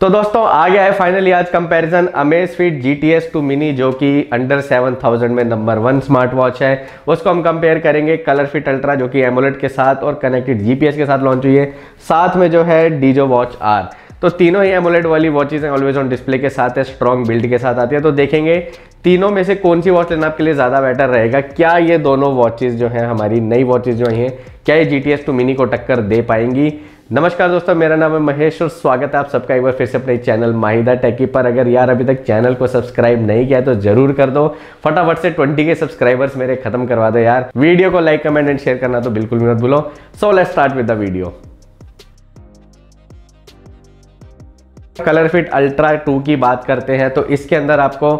तो दोस्तों आ गया है फाइनली आज comparison Amazfit G T S two mini जो कि अंडर 7000 में नंबर वन स्मार्ट वॉच है उसको हम कंपेयर करेंगे कलर फिट अल्ट्रा जो कि एमोलेट के साथ और कनेक्टेड जीपीएस के साथ लॉन्च हुई है साथ में जो है डीजो वॉच आर तो तीनों ही एमोलेट वाली वॉचेज हैं ऑलवेज ऑन डिस्प्ले के साथ है स्ट्रॉन्ग बिल्ड के साथ आती है तो देखेंगे तीनों में से कौन सी वॉच लेना आपके लिए ज़्यादा बेटर रहेगा क्या ये दोनों वॉचेज जो हैं हमारी नई वॉचेज जो हैं क्या ये G T S two mini को टक्कर दे पाएंगी नमस्कार दोस्तों मेरा नाम है महेश और स्वागत है आप सबका एक बार फिर से अपने चैनल माहिदा टैकी पर अगर यार अभी तक चैनल को सब्सक्राइब नहीं किया है तो जरूर कर दो फटाफट से 20 के सब्सक्राइबर्स मेरे खत्म करवा दो यार वीडियो को लाइक कमेंट एंड शेयर करना तो बिल्कुल भी मत भूलो so let start with the video colour fit Ultra 2 की बात करते हैं तो इसके अंदर आपको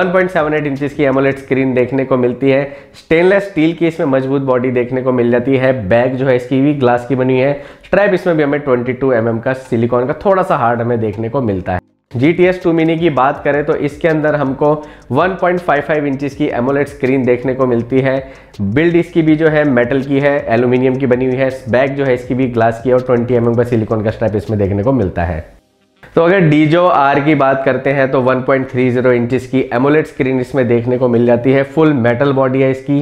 1.78 पॉइंट इंचेस की एमोलेट स्क्रीन देखने को मिलती है स्टेनलेस स्टील की इसमें मजबूत बॉडी देखने को मिल जाती है बैग जो है इसकी भी ग्लास की बनी है स्ट्रैप इसमें भी हमें 22 टू mm का सिलिकॉन का थोड़ा सा हार्ड हमें देखने को मिलता है G T S two mini की बात करें तो इसके अंदर हमको 1.55 पॉइंट इंचिस की एमोलेट स्क्रीन देखने को मिलती है बिल्ड इसकी भी जो है मेटल की है एल्यूमिनियम की बनी हुई है बैग जो है इसकी भी ग्लास की है और 20 एम mm का सिलिकॉन का स्ट्रैप इसमें देखने को मिलता है तो अगर डीजो आर की बात करते हैं तो 1.30 पॉइंट की एमोलेट स्क्रीन इसमें देखने को मिल जाती है फुल मेटल बॉडी है इसकी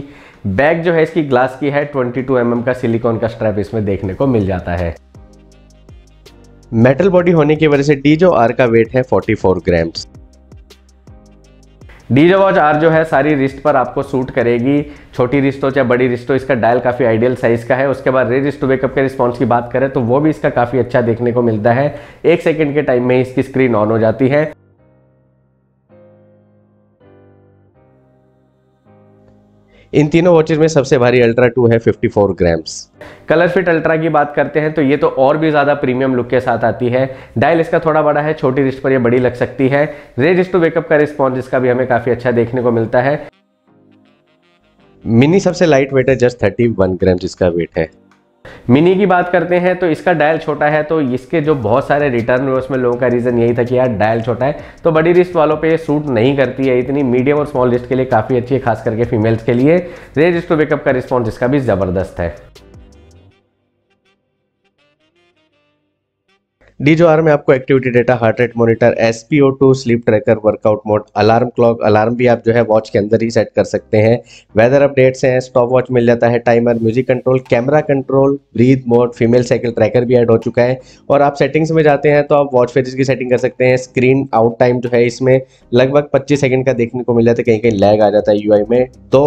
बैक जो है इसकी ग्लास की है 22 टू mm का सिलिकॉन का स्ट्रैप इसमें देखने को मिल जाता है मेटल बॉडी होने की वजह से डीजो आर का वेट है 44 ग्राम्स डीजे वॉच आर जो है सारी रिस्ट पर आपको सूट करेगी छोटी रिस्ट हो चाहे बड़ी रिस्ट हो इसका डायल काफ़ी आइडियल साइज़ का है उसके बाद रे रिस्ट वेकअप के रिस्पॉन्स की बात करें तो वो भी इसका काफ़ी अच्छा देखने को मिलता है एक सेकेंड के टाइम में इसकी स्क्रीन ऑन हो जाती है इन तीनों वॉचेज में सबसे भारी अल्ट्रा टू है fifty four colour fit ultra की बात करते हैं तो ये तो और भी ज़्यादा प्रीमियम लुक के साथ आती है डायल इसका थोड़ा बड़ा है छोटी रिस्ट पर ये बड़ी लग सकती है रेड रिस्ट टू वेकअप का रिस्पॉन्स इसका भी हमें काफ़ी अच्छा देखने को मिलता है मिनी सबसे लाइट वेट है जस्ट 31 ग्राम जिसका वेट है मिनी की बात करते हैं तो इसका डायल छोटा है तो इसके जो बहुत सारे रिटर्न हुए उसमें लोगों का रीज़न यही था कि यार डायल छोटा है तो बड़ी रिस्ट वालों पे सूट नहीं करती है इतनी मीडियम और स्मॉल रिस्ट के लिए काफ़ी अच्छी है खास करके फीमेल्स के लिए रेड रिस्ट बेकअप का रिस्पॉन्स इसका भी ज़बरदस्त है डी जो आर में आपको activity data heart rate monitor S P O two sleep tracker workout mode alarm clock alarm भी आप जो है वॉच के अंदर ही सेट कर सकते हैं वेदर अपडेट्स हैं स्टॉप वॉच मिल जाता है timer music control camera control breathe mode female cycle tracker भी ऐड हो चुका है और आप सेटिंग्स में जाते हैं तो आप वॉच फेजेस की सेटिंग कर सकते हैं स्क्रीन आउट टाइम जो है इसमें लगभग पच्चीस सेकेंड का देखने को मिल जाता है कहीं कहीं लैग आ जाता है यू में तो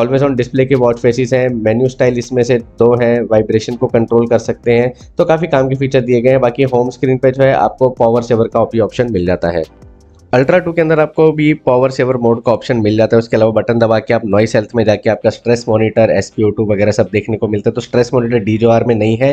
ऑलवेज ऑन डिस्प्ले के वॉच फेसिस हैं मेन्यू स्टाइल इसमें से दो हैं वाइब्रेशन को कंट्रोल कर सकते हैं तो काफ़ी काम के फीचर दिए गए हैं बाकी होम स्क्रीन पर जो है आपको पावर सेवर का ऑप्शन मिल जाता है अल्ट्रा टू के अंदर आपको भी पावर सेवर मोड का ऑप्शन मिल जाता है उसके अलावा बटन दबा के आप नॉइस हेल्थ में जाके आपका stress monitor S P O two वगैरह सब देखने को मिलता है तो stress monitor Dizo R में नहीं है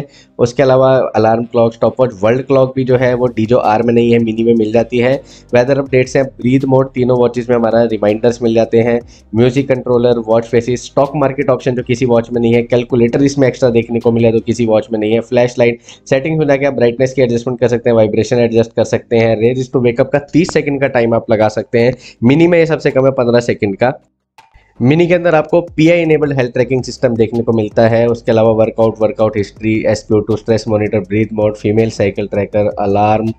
उसके अलावा alarm clock stopwatch world clock भी जो है वो डी जो आर में नहीं है मिनी में मिल जाती है वेदर अपडेट्स हैं ब्रीथ मोड तीनों वॉचेज में हमारा रिमाइंडर्स मिल जाते हैं music controller watch faces stock market option जो किसी वॉच में नहीं है कैलकुलेटर इसमें एक्स्ट्रा देखने को मिला तो किसी वॉच में नहीं है फ्लैश लाइट सेटिंग्स में जाके आप ब्राइटनेस की एडजस्टमेंट कर सकते हैं वाइब्रेशन एडजस्ट कर सकते हैं रेज टू वेकअप का तीस सेकंड का टाइम आप लगा सकते हैं मिनी में ये सबसे कम है पंद्रह सेकेंड का मिनी के अंदर आपको P I enabled health tracking system देखने को मिलता है उसके अलावा workout workout history S P O two stress monitor breathe mode female cycle tracker alarm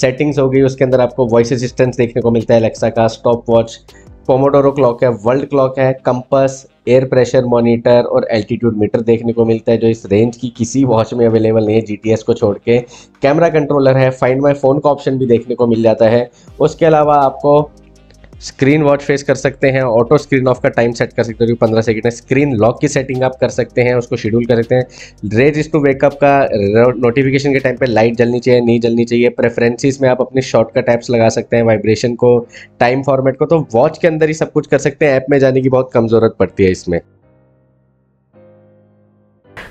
settings हो गई उसके अंदर आपको वॉइस असिस्टेंस देखने को मिलता है एलेक्सा का स्टॉप वॉच पोमोडोरो क्लॉक है वर्ल्ड क्लॉक है कंपस एयर प्रेशर मॉनिटर और एल्टीट्यूड मीटर देखने को मिलता है जो इस रेंज की किसी वॉच में अवेलेबल नहीं है जी को छोड़ के कैमरा कंट्रोलर है फाइंड माई फ़ोन का ऑप्शन भी देखने को मिल जाता है उसके अलावा आपको स्क्रीन वॉच फेस कर सकते हैं ऑटो स्क्रीन ऑफ का टाइम सेट कर सकते हैं जो पंद्रह सेकेंड है स्क्रीन लॉक की सेटिंग आप कर सकते हैं उसको शेड्यूल कर सकते हैं रेज इस टू वेकअप का नोटिफिकेशन के टाइम पे लाइट जलनी चाहिए नहीं जलनी चाहिए प्रेफरेंसेस में आप अपने शॉर्ट का टैप्स लगा सकते हैं वाइब्रेशन को टाइम फॉर्मेट को तो वॉच के अंदर ही सब कुछ कर सकते हैं ऐप में जाने की बहुत कम जरूरत पड़ती है इसमें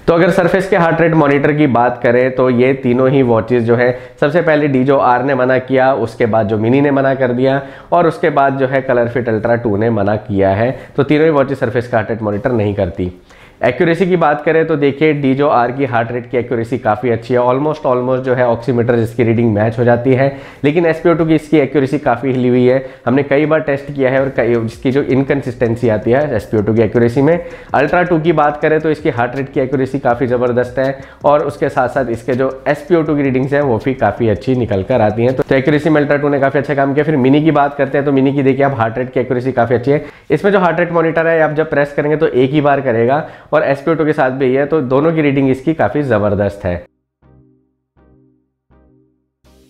तो अगर सरफेस के हार्ट रेट मॉनिटर की बात करें तो ये तीनों ही वॉचेस जो है सबसे पहले डी जो आर ने मना किया उसके बाद जो मिनी ने मना कर दिया और उसके बाद जो है कलर फिट अल्ट्रा टू ने मना किया है तो तीनों ही वॉचेस सरफेस का हार्ट रेट मॉनिटर नहीं करती एक्यूरेसी की बात करें तो देखिए डी जो आर की हार्ट रेट की एक्यूरेसी काफ़ी अच्छी है ऑलमोस्ट ऑलमोस्ट जो है ऑक्सीमीटर जिसकी रीडिंग मैच हो जाती है लेकिन एस पी ओ टू की इसकी एक्यूरेसी काफ़ी हिली हुई है हमने कई बार टेस्ट किया है और कई जिसकी जो इनकन्सिस्टेंसी आती है एस पी ओ टू की एक्यूरेसी में अल्ट्रा टू की बात करें तो इसकी हार्ट रेट की एक्यूरेसी काफ़ी ज़बरदस्त है और उसके साथ साथ इसके जो एस टू की रीडिंग्स हैं वो भी काफ़ी अच्छी निकल कर आती हैं तो एक्यूरेसी में अल्ट्रा टू ने काफ़ी अच्छा काम किया फिर मिनी की बात करते हैं तो मिनी की देखिए आप हार्ट रेट की एक्यूरेसी काफ़ी अच्छी है इसमें जो हार्ट रेट मॉनिटर है आप जब प्रेस करेंगे तो एक ही बार करेगा और एस के साथ भी है तो दोनों की रीडिंग इसकी काफ़ी ज़बरदस्त है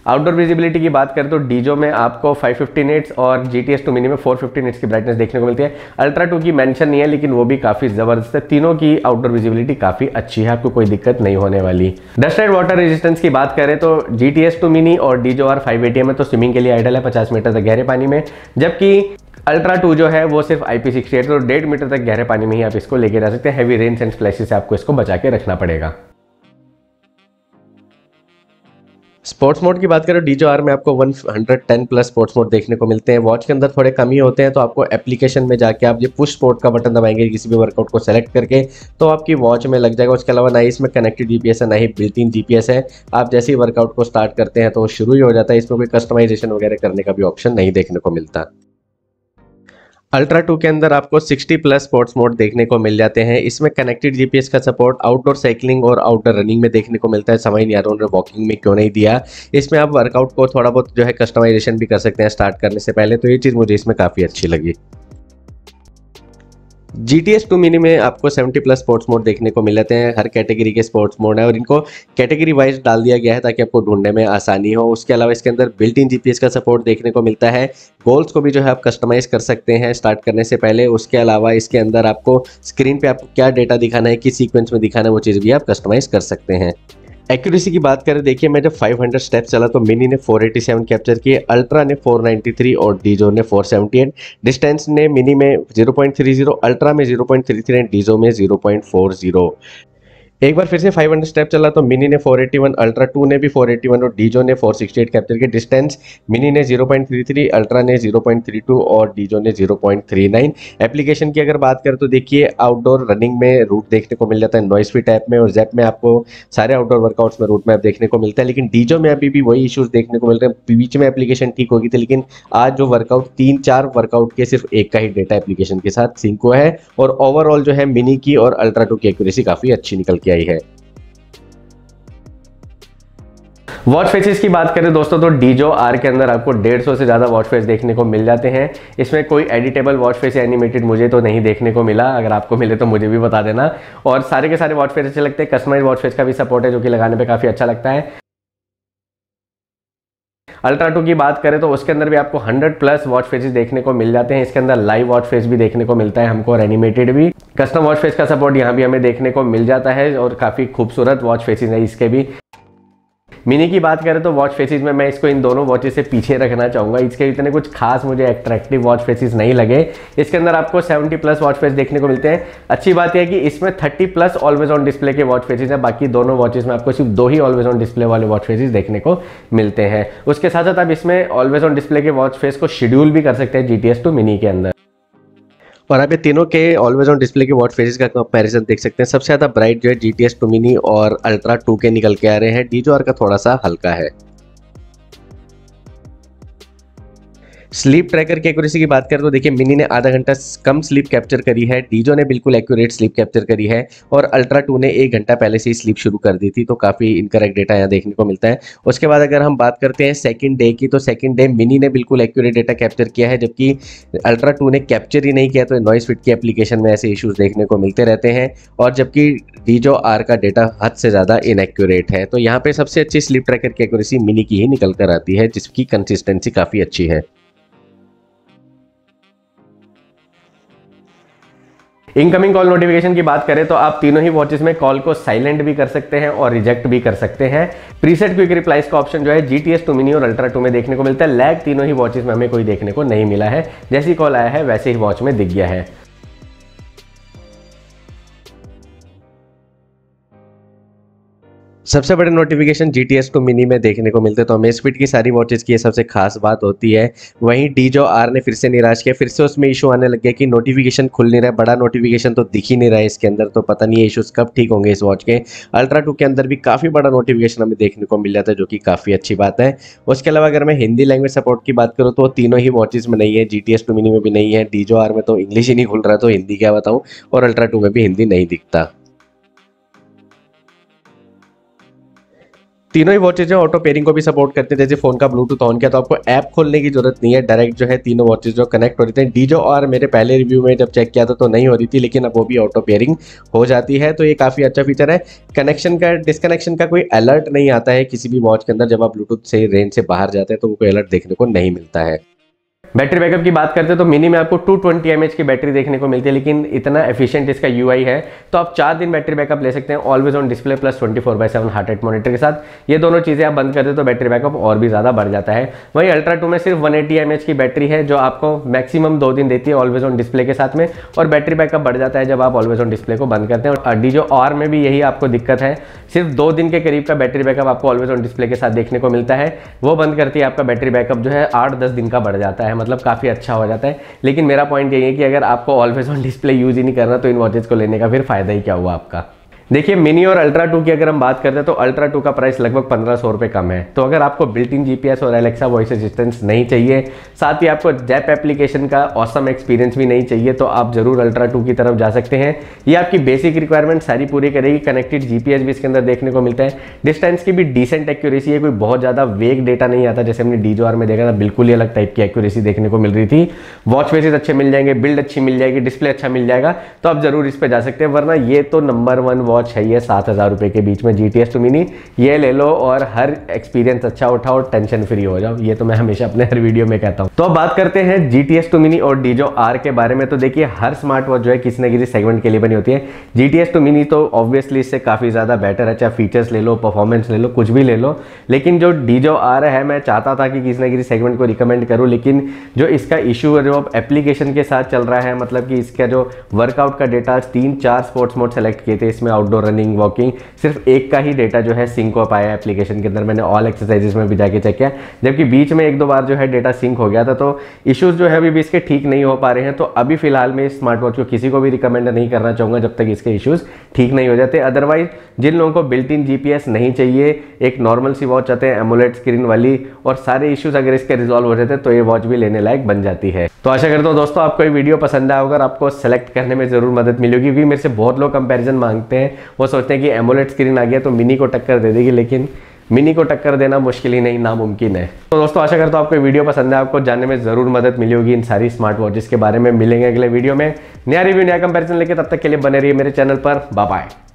आउटडोर विजिबिलिटी की बात करें तो डीजो में आपको 550 निट्स और G T S two mini में 450 निट्स की ब्राइटनेस देखने को मिलती है अल्ट्रा टू की मेंशन नहीं है लेकिन वो भी काफ़ी ज़बरदस्त है तीनों की आउटडोर विजिबिलिटी काफ़ी अच्छी है आपको कोई दिक्कत नहीं होने वाली डस्ट एंड वाटर रेजिस्टेंस की बात करें तो G T S two mini और डीजो आर फाइव एटीएम में तो स्विमिंग के लिए आइडल है पचास मीटर तक गहरे पानी में जबकि अल्ट्रा टू जो है वो सिर्फ आई पी सिक्सटी एट तो डेढ़ मीटर तक गहरे पानी में ही आप इसको लेके जा सकते हैं हैवी रेन एंड स्प्लैशेस से आपको इसको बचा के रखना पड़ेगा स्पोर्ट्स मोड की बात करें डी में आपको 110 प्लस स्पोर्ट्स मोड देखने को मिलते हैं वॉच के अंदर थोड़े कम ही होते हैं तो आपको एप्लीकेशन में जाके आप ये पुश स्पोर्ट का बटन दबाएंगे किसी भी वर्कआउट को सेलेक्ट करके तो आपकी वॉच में लग जाएगा उसके अलावा ना ही इसमें कनेक्टेड जीपीएस है ना ही बिल्ट इन जीपीएस है आप जैसे ही वर्कआउट को स्टार्ट करते हैं तो शुरू ही हो जाता है इसमें कोई कस्टमाइजेशन वगैरह करने का भी ऑप्शन नहीं देखने को मिलता अल्ट्रा टू के अंदर आपको 60 प्लस स्पोर्ट्स मोड देखने को मिल जाते हैं इसमें कनेक्टेड जीपीएस का सपोर्ट आउटडोर साइकिलिंग और आउटडोर रनिंग में देखने को मिलता है समय नहीं आ वॉकिंग में क्यों नहीं दिया इसमें आप वर्कआउट को थोड़ा बहुत जो है कस्टमाइजेशन भी कर सकते हैं स्टार्ट करने से पहले तो ये चीज़ मुझे इसमें काफ़ी अच्छी लगी G T S two mini में आपको 70 प्लस स्पोर्ट्स मोड देखने को मिलते हैं हर कैटेगरी के स्पोर्ट्स मोड है और इनको कैटेगरी वाइज डाल दिया गया है ताकि आपको ढूंढने में आसानी हो उसके अलावा इसके अंदर बिल्ट इन जीपीएस का सपोर्ट देखने को मिलता है गोल्स को भी जो है आप कस्टमाइज कर सकते हैं स्टार्ट करने से पहले उसके अलावा इसके अंदर आपको स्क्रीन पर आपको क्या डेटा दिखाना है किस सीक्वेंस में दिखाना है वो चीज़ भी आप कस्टमाइज कर सकते हैं एक्यूरेसी की बात करें देखिए मैं जब 500 स्टेप चला तो मिनी ने 487 कैप्चर किए अल्ट्रा ने 493 और डीजो ने 478 डिस्टेंस ने मिनी में 0.30 अल्ट्रा में 0.33 एंड डीजो में 0.40 एक बार फिर से 500 स्टेप चला तो मिनी ने 481 अल्ट्रा 2 ने भी 481 और डीजो ने 468 कैप्चर की डिस्टेंस मिनी ने 0.33 अल्ट्रा ने 0.32 और डीजो ने 0.39 एप्लीकेशन की अगर बात करें तो देखिए आउटडोर रनिंग में रूट देखने को मिल जाता है नॉइस फिट ऐप में और जैप में आपको सारे आउटडोर वर्कआउट्स में रूट मैप देखने को मिलता है लेकिन डीजो में अभी भी वही इशूज़ देखने को मिल रहे हैं बीच में एप्लीकेशन ठीक होगी थी लेकिन आज जो वर्कआउट तीन चार वर्कआउट के सिर्फ एक का ही डेटा एप्लीकेशन के साथ सिंको है और ओवरऑल जो है मिनी की और अल्ट्रा टू की एक्यूरेसी काफ़ी अच्छी निकल के लेके आई है वॉच फेसेस की बात करें दोस्तों तो डीजो आर के अंदर आपको 150 से ज़्यादा वॉच फेस देखने को मिल जाते हैं इसमें कोई एडिटेबल वॉच फेस एनिमेटेड मुझे तो नहीं देखने को मिला अगर आपको मिले तो मुझे भी बता देना और सारे के सारे वॉच फेस अच्छे लगते हैं कस्टमाइज वॉच फेस का भी सपोर्ट है जो कि लगाने पर काफ़ी अच्छा लगता है अल्ट्रा टू की बात करें तो उसके अंदर भी आपको हंड्रेड प्लस वॉच फेसिस देखने को मिल जाते हैं इसके अंदर लाइव वॉच फेस भी देखने को मिलता है हमको और एनिमेटेड भी कस्टम वॉच फेस का सपोर्ट यहाँ भी हमें देखने को मिल जाता है और काफ़ी खूबसूरत वॉच फेसिस है इसके भी मिनी की बात करें तो वॉच फेसिस में मैं इसको इन दोनों वॉचेस से पीछे रखना चाहूँगा इसके इतने कुछ खास मुझे अट्रैक्टिव वॉच फेसिस नहीं लगे इसके अंदर आपको 70 प्लस वॉच फेस देखने को मिलते हैं अच्छी बात यह है कि इसमें 30 प्लस ऑलवेज ऑन डिस्प्ले के वॉच फेसिस हैं बाकी दोनों वॉचेज में आपको सिर्फ दो ही ऑलवेज ऑन डिस्प्ले वाले वॉच फेसिस देखने को मिलते हैं उसके साथ साथ आप इसमें ऑलवेज ऑन डिस्प्ले के वॉच फेस को शेड्यूल भी कर सकते हैं जी टी मिनी के अंदर और आप ये तीनों के ऑलवेज ऑन डिस्प्ले के वॉट फेजेस का कंपैरिजन देख सकते हैं सबसे ज़्यादा ब्राइट जो है जी टी एस और अल्ट्रा टू के निकल के आ रहे हैं डी जो आर का थोड़ा सा हल्का है स्लीप ट्रैकर की एक्यूरेसी की बात करें तो देखिए मिनी ने आधा घंटा कम स्लीप कैप्चर करी है डीजो ने बिल्कुल एक्यूरेट स्लीप कैप्चर करी है और अल्ट्रा टू ने एक घंटा पहले से ही स्लीप शुरू कर दी थी तो काफ़ी इनकरेक्ट डेटा यहाँ देखने को मिलता है उसके बाद अगर हम बात करते हैं सेकेंड डे की तो सेकंड डे मिनी ने बिल्कुल एक्यूरेट डेटा कैप्चर किया है जबकि अल्ट्रा टू ने कैप्चर ही नहीं किया तो नॉइस फिट की एप्लीकेशन में ऐसे इशूज़ देखने को मिलते रहते हैं और जबकि डीजो आर का डेटा हद से ज़्यादा इनएक्यूरेट है तो यहाँ पे सबसे अच्छी स्लीप ट्रैकर की एक्यूरेसी मिनी की ही निकल कर आती है जिसकी कंसिस्टेंसी काफ़ी अच्छी है इनकमिंग कॉल नोटिफिकेशन की बात करें तो आप तीनों ही वॉचेस में कॉल को साइलेंट भी कर सकते हैं और रिजेक्ट भी कर सकते हैं प्रीसेट क्विक रिप्लाइज का ऑप्शन जो है G T S two mini और अल्ट्रा टू में देखने को मिलता है लैग तीनों ही वॉचेस में हमें कोई देखने को नहीं मिला है जैसी कॉल आया है वैसे ही वॉच में दिख गया है सबसे बड़े नोटिफिकेशन जी को मिनी में देखने को मिलते तो हमें स्पीड की सारी वॉचेज की सबसे खास बात होती है वहीं डी जो आर ने फिर से निराश किया फिर से उसमें इशू आने लग गया कि नोटिफिकेशन खुल नहीं रहा बड़ा नोटिफिकेशन तो दिख ही नहीं रहा है इसके अंदर तो पता नहीं ये इशूज़ कब ठीक होंगे इस वॉच के अल्ट्रा टू के अंदर भी काफ़ी बड़ा नोटिफिकेशन हमें देखने को मिल जाता है जो कि काफ़ी अच्छी बात है उसके अलावा अगर मैं हिंदी लैंग्वेज सपोर्ट की बात करूँ तो तीनों ही वॉचेज में नहीं है जी टी मिनी में भी नहीं है डी में तो इंग्लिश ही नहीं खुल रहा तो हिंदी क्या बताऊँ और अल्ट्रा टू में भी हिंदी नहीं दिखता तीनों ही वॉचेज हैं ऑटो पेयरिंग को भी सपोर्ट करते हैं जैसे फोन का ब्लूटूथ ऑन किया तो आपको ऐप खोलने की जरूरत नहीं है डायरेक्ट जो है तीनों वॉचेज जो कनेक्ट हो रही थी डीजो और मेरे पहले रिव्यू में जब चेक किया था तो नहीं हो रही थी लेकिन अब वो भी ऑटो पेयरिंग हो जाती है तो ये काफ़ी अच्छा फीचर है कनेक्शन का डिसकनेक्शन का कोई अलर्ट नहीं आता है किसी भी वॉच के अंदर जब आप ब्लूटूथ से रेंज से बाहर जाते हैं तो वो कोई अलर्ट देखने को नहीं मिलता है बैटरी बैकअप की बात करते हैं तो मिनी में आपको 220 ट्वेंटी की बैटरी देखने को मिलती है लेकिन इतना एफिशिएंट इसका यूआई है तो आप चार दिन बैटरी बैकअप ले सकते हैं always on display plus 24 four by seven heart rate monitor के साथ ये दोनों चीज़ें आप बंद करते हैं तो बैटरी बैकअप और भी ज़्यादा बढ़ जाता है वहीं अल्ट्रा टू में सिर्फ वन एटी की बैटरी है जो आपको मैक्सिमम दो दिन देती है ऑलवेज ऑन डिस्प्ले के साथ में और बैटरी बैकअप बढ़ जाता है जब आप ऑलवेज ऑन डिस्प्ले को बंद करते हैं और जो और में भी यही आपको दिक्कत है सिर्फ दो दिन के करीब का बैटरी बैकअप आपको ऑलवेज ऑन डिस्प्ले के साथ देखने को मिलता है वो बंद करती है आपका बैटरी बैकअप जो है आठ दस दिन का बढ़ जाता है मतलब काफ़ी अच्छा हो जाता है लेकिन मेरा पॉइंट यही है कि अगर आपको always on display use ही नहीं करना तो इन वॉचेज़ को लेने का फिर फ़ायदा ही क्या हुआ आपका देखिए मिनी और अल्ट्रा टू की अगर हम बात करते हैं तो अल्ट्रा टू का प्राइस लगभग पंद्रह सौ रुपये कम है तो अगर आपको बिल्ट इन जीपीएस और एलेक्सा वॉइस असिस्टेंस नहीं चाहिए साथ ही आपको जैप एप्लीकेशन का औसम एक्सपीरियंस भी नहीं चाहिए तो आप ज़रूर अल्ट्रा टू की तरफ जा सकते हैं ये आपकी बेसिक रिक्वायरमेंट सारी पूरी करेगी कनेक्टेड जी भी इसके अंदर देखने को मिलता है डिस्टेंस की भी डिसेंट एक्यूरेसी है कोई बहुत ज़्यादा वेग डेटा नहीं आता जैसे हमने डी में देखा था बिल्कुल ही अलग टाइप की एक्यूरेसी देखने को मिल रही थी वॉच फेसिस अच्छे मिल जाएंगे बिल्ड अच्छी मिल जाएगी डिस्प्ले अच्छा मिल जाएगा तो आप ज़रूर इस पर जा सकते हैं वरना ये तो नंबर वन वॉच वॉच अच्छा है ये सात हज़ार रुपये के बीच में G T S two mini ये ले लो और हर एक्सपीरियंस अच्छा उठाओ और टेंशन फ्री हो जाओ ये तो मैं हमेशा अपने हर वीडियो में कहता हूँ तो अब बात करते हैं G T S two mini और डीजो आर के बारे में तो देखिए हर स्मार्ट वॉच जो है किसी न किसी सेगमेंट के लिए बनी होती है G T S two mini तो ऑब्वियसली तो इससे काफ़ी ज़्यादा बेटर अच्छा फीचर्स ले लो परफॉर्मेंस ले लो कुछ भी ले लो लेकिन जो डीजो आर है मैं चाहता था कि किसी न किसी सेगमेंट को रिकमेंड करूँ लेकिन जो इसका इशू है जो एप्लीकेशन के साथ चल रहा है मतलब कि इसका जो वर्कआउट का डेटा तीन चार स्पोर्ट्स मोड सेलेक्ट किए थे इसमें आउट आउटडोर रनिंग वॉकिंग सिर्फ एक का ही डेटा जो है सिंक हो पाया एप्लीकेशन के अंदर मैंने ऑल एक्सरसाइजेस में भी जाके चेक किया जबकि बीच में एक दो बार जो है डेटा सिंक हो गया था तो इशूज़ जो है अभी भी इसके ठीक नहीं हो पा रहे हैं तो अभी फिलहाल मैं इस स्मार्ट वॉच को किसी को भी रिकमेंड नहीं करना चाहूंगा जब तक इसके इशूज़ ठीक नहीं हो जाते अदरवाइज जिन लोगों को बिल्ट इन जीपीएस नहीं चाहिए एक नॉर्मल सी वॉच आते हैं एमोलेट स्क्रीन वाली और सारे इश्यूज अगर इसके रिजॉल्व हो जाते तो ये वॉच भी लेने लायक बन जाती है तो आशा करता हूँ दोस्तों आपको ये वीडियो पसंद आया होगा आपको सेलेक्ट करने में जरूर मदद मिलेगी क्योंकि मेरे से बहुत लोग कंपेरिजन मांगते हैं वो सोचते हैं कि एमोलेट स्क्रीन आ गया तो मिनी को टक्कर दे देगी लेकिन मिनी को टक्कर देना मुश्किल ही नहीं नामुमकिन है तो दोस्तों आशा करता हूँ आपको वीडियो पसंद है आपको जानने में ज़रूर मदद मिली होगी इन सारी स्मार्ट वॉचेस के बारे में मिलेंगे अगले वीडियो में नया रिव्यू नया कंपेरिजन लेके तब तक के लिए बने रही मेरे चैनल पर बाय